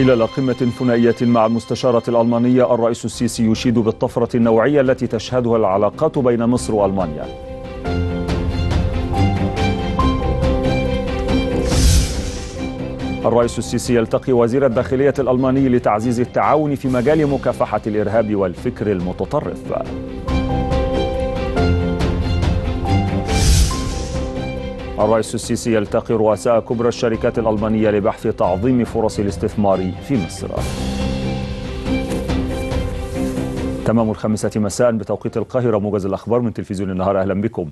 خلال قمة ثنائية مع المستشارة الألمانية الرئيس السيسي يشيد بالطفرة النوعية التي تشهدها العلاقات بين مصر وألمانيا الرئيس السيسي يلتقي وزير الداخلية الألماني لتعزيز التعاون في مجال مكافحة الإرهاب والفكر المتطرف الرئيس السيسي يلتقي رؤساء كبرى الشركات الألمانية لبحث تعظيم فرص الاستثمار في مصر تمام الخامسة مساء بتوقيت القاهرة موجز الأخبار من تلفزيون النهار أهلا بكم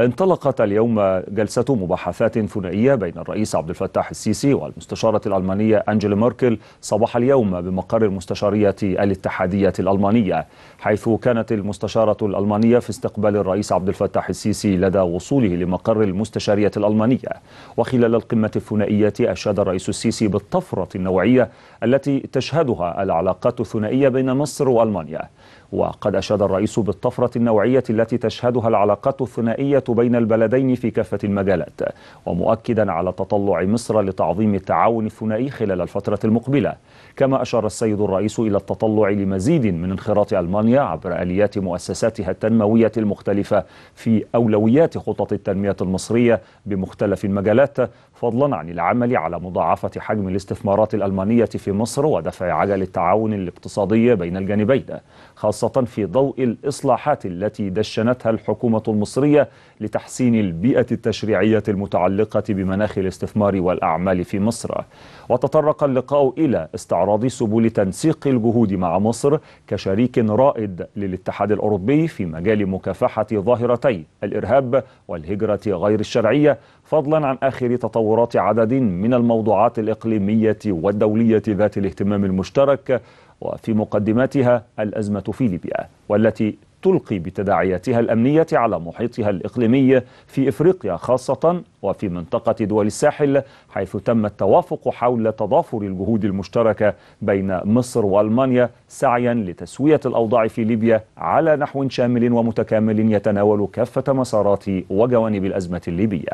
انطلقت اليوم جلسة مباحثات ثنائية بين الرئيس عبد الفتاح السيسي والمستشارة الألمانية أنجل ميركل صباح اليوم بمقر المستشارية الاتحادية الألمانية حيث كانت المستشارة الألمانية في استقبال الرئيس عبد الفتاح السيسي لدى وصوله لمقر المستشارية الألمانية وخلال القمة الثنائية أشاد الرئيس السيسي بالطفرة النوعية التي تشهدها العلاقات الثنائية بين مصر وألمانيا وقد أشاد الرئيس بالطفرة النوعية التي تشهدها العلاقات الثنائية بين البلدين في كافة المجالات ومؤكدا على تطلع مصر لتعظيم التعاون الثنائي خلال الفترة المقبلة كما أشار السيد الرئيس إلى التطلع لمزيد من انخراط ألمانيا عبر آليات مؤسساتها التنموية المختلفة في أولويات خطط التنمية المصرية بمختلف المجالات فضلا عن العمل على مضاعفة حجم الاستثمارات الألمانية في مصر ودفع عجل التعاون الاقتصادي بين الجانبين خاصة في ضوء الإصلاحات التي دشنتها الحكومة المصرية لتحسين البيئة التشريعية المتعلقة بمناخ الاستثمار والأعمال في مصر وتطرق اللقاء إلى استعراض سبل تنسيق الجهود مع مصر كشريك رائد للاتحاد الأوروبي في مجال مكافحة ظاهرتي الإرهاب والهجرة غير الشرعية فضلا عن آخر تطورات عدد من الموضوعات الإقليمية والدولية ذات الاهتمام المشترك وفي مقدماتها الأزمة في ليبيا والتي تلقي بتداعياتها الأمنية على محيطها الإقليمي في إفريقيا خاصة وفي منطقة دول الساحل حيث تم التوافق حول تضافر الجهود المشتركة بين مصر وألمانيا سعيا لتسوية الأوضاع في ليبيا على نحو شامل ومتكامل يتناول كافة مسارات وجوانب الأزمة الليبية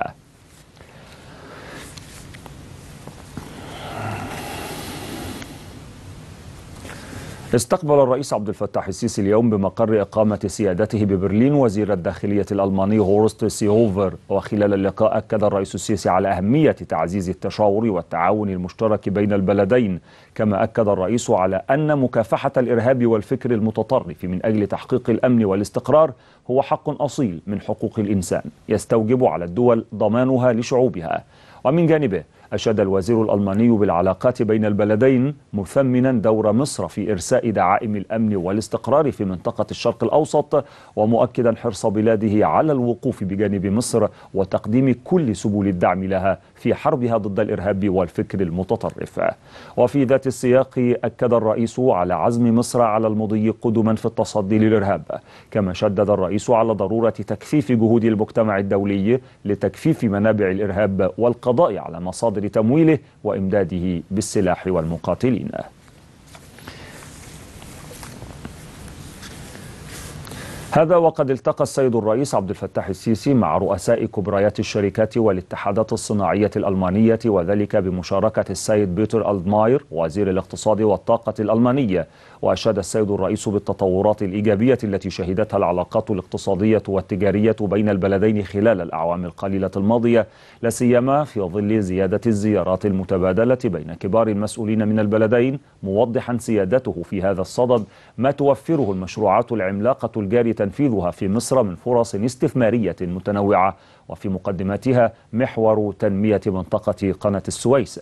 استقبل الرئيس عبد الفتاح السيسي اليوم بمقر إقامة سيادته ببرلين وزير الداخلية الألماني هورست سيهوفر وخلال اللقاء أكد الرئيس السيسي على أهمية تعزيز التشاور والتعاون المشترك بين البلدين كما أكد الرئيس على أن مكافحة الإرهاب والفكر المتطرف من أجل تحقيق الأمن والاستقرار هو حق أصيل من حقوق الإنسان يستوجب على الدول ضمانها لشعوبها ومن جانبه أشاد الوزير الألماني بالعلاقات بين البلدين مثمنا دور مصر في إرساء دعائم الأمن والاستقرار في منطقة الشرق الأوسط ومؤكدا حرص بلاده على الوقوف بجانب مصر وتقديم كل سبل الدعم لها في حربها ضد الإرهاب والفكر المتطرف وفي ذات السياق أكد الرئيس على عزم مصر على المضي قدما في التصدي للإرهاب كما شدد الرئيس على ضرورة تكثيف جهود المجتمع الدولي لتكثيف منابع الإرهاب والقضاء على مصادر تمويله وإمداده بالسلاح والمقاتلين هذا وقد التقى السيد الرئيس عبد الفتاح السيسي مع رؤساء كبريات الشركات والاتحادات الصناعية الألمانية وذلك بمشاركة السيد بيتر ألدماير وزير الاقتصاد والطاقة الألمانية وأشاد السيد الرئيس بالتطورات الإيجابية التي شهدتها العلاقات الاقتصادية والتجارية بين البلدين خلال الأعوام القليلة الماضية لا سيما في ظل زيادة الزيارات المتبادلة بين كبار المسؤولين من البلدين موضحا سيادته في هذا الصدد ما توفره المشروعات العملاقة الجارية تنفيذها في مصر من فرص استثمارية متنوعة وفي مقدماتها محور تنمية منطقة قناة السويس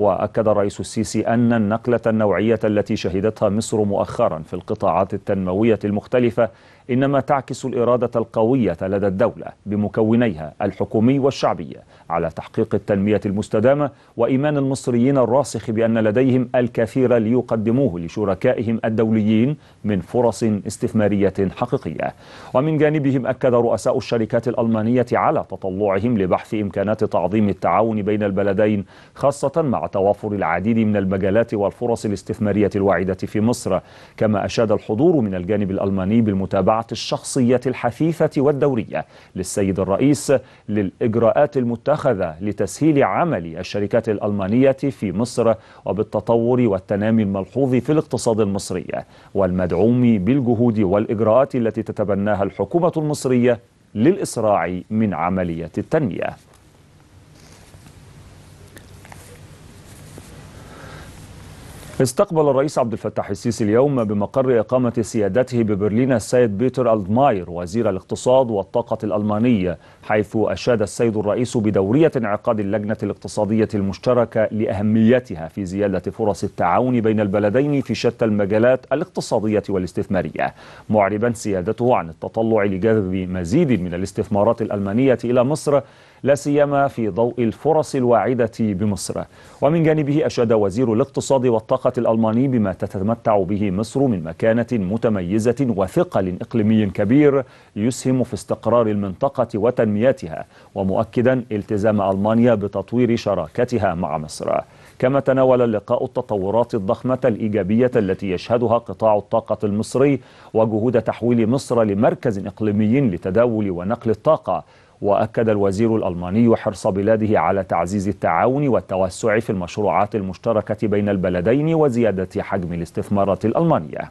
وأكد الرئيس السيسي أن النقلة النوعية التي شهدتها مصر مؤخرا في القطاعات التنموية المختلفة إنما تعكس الإرادة القوية لدى الدولة بمكونيها الحكومي والشعبي على تحقيق التنمية المستدامة وإيمان المصريين الراسخ بأن لديهم الكثير ليقدموه لشركائهم الدوليين من فرص استثمارية حقيقية ومن جانبهم أكد رؤساء الشركات الألمانية على تطلعهم لبحث إمكانات تعظيم التعاون بين البلدين خاصة مع توافر العديد من المجالات والفرص الاستثمارية الواعدة في مصر كما أشاد الحضور من الجانب الألماني بالمتابعة الشخصية الحثيثة والدورية للسيد الرئيس للإجراءات المتخذة لتسهيل عمل الشركات الألمانية في مصر وبالتطور والتنامي الملحوظ في الاقتصاد المصري والمدعوم بالجهود والإجراءات التي تتبناها الحكومة المصرية للإسراع من عملية التنمية استقبل الرئيس عبد الفتاح السيسي اليوم بمقر إقامة سيادته ببرلين السيد بيتر ألدماير وزير الاقتصاد والطاقة الألماني حيث أشاد السيد الرئيس بدورية انعقاد اللجنة الاقتصادية المشتركة لأهميتها في زيادة فرص التعاون بين البلدين في شتى المجالات الاقتصادية والاستثمارية معربا سيادته عن التطلع لجذب مزيد من الاستثمارات الألمانية إلى مصر لا سيما في ضوء الفرص الواعدة بمصر ومن جانبه أشاد وزير الاقتصاد والطاقة الألماني بما تتمتع به مصر من مكانة متميزة وثقل إقليمي كبير يسهم في استقرار المنطقة وتنميتها ومؤكدا التزام ألمانيا بتطوير شراكتها مع مصر كما تناول اللقاء التطورات الضخمة الإيجابية التي يشهدها قطاع الطاقة المصري وجهود تحويل مصر لمركز إقليمي لتداول ونقل الطاقة وأكد الوزير الألماني حرص بلاده على تعزيز التعاون والتوسع في المشروعات المشتركة بين البلدين وزيادة حجم الاستثمارات الألمانية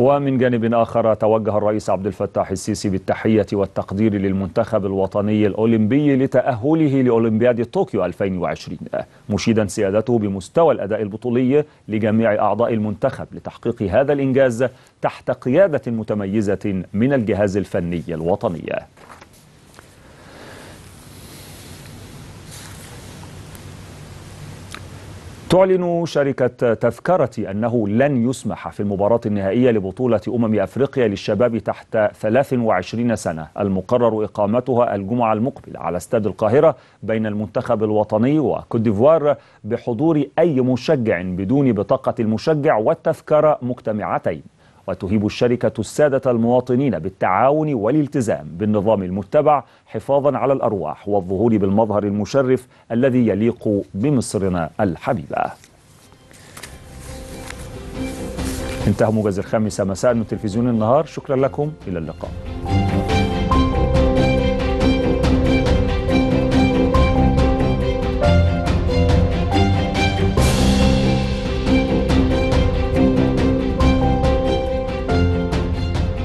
ومن جانب آخر توجه الرئيس عبد الفتاح السيسي بالتحية والتقدير للمنتخب الوطني الأولمبي لتأهله لأولمبياد طوكيو 2020 مشيدا سيادته بمستوى الأداء البطولي لجميع أعضاء المنتخب لتحقيق هذا الإنجاز تحت قيادة متميزة من الجهاز الفني الوطني تعلن شركة تذكرة أنه لن يسمح في المباراة النهائية لبطولة أمم أفريقيا للشباب تحت 23 سنة المقرر إقامتها الجمعة المقبلة على استاد القاهرة بين المنتخب الوطني وكوت ديفوار بحضور أي مشجع بدون بطاقة المشجع والتذكرة مجتمعتين وتهيب الشركة السادة المواطنين بالتعاون والالتزام بالنظام المتبع حفاظا على الأرواح والظهور بالمظهر المشرف الذي يليق بمصرنا الحبيبة انتهى موجز الخامسة مساء من تلفزيون النهار شكرا لكم إلى اللقاء